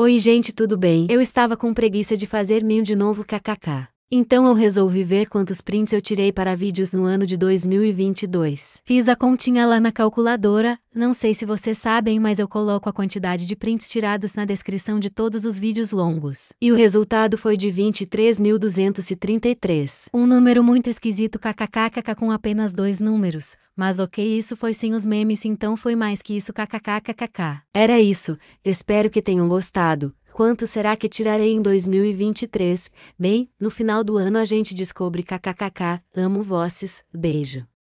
Oi gente tudo bem? Eu estava com preguiça de fazer mil de novo kkk. Então eu resolvi ver quantos prints eu tirei para vídeos no ano de 2022. Fiz a continha lá na calculadora, não sei se vocês sabem, mas eu coloco a quantidade de prints tirados na descrição de todos os vídeos longos. E o resultado foi de 23.233. Um número muito esquisito kkkkk com apenas dois números, mas ok, isso foi sem os memes, então foi mais que isso kkkk. Era isso, espero que tenham gostado. Quanto será que tirarei em 2023? Bem, no final do ano a gente descobre kkkk, amo vosses, beijo.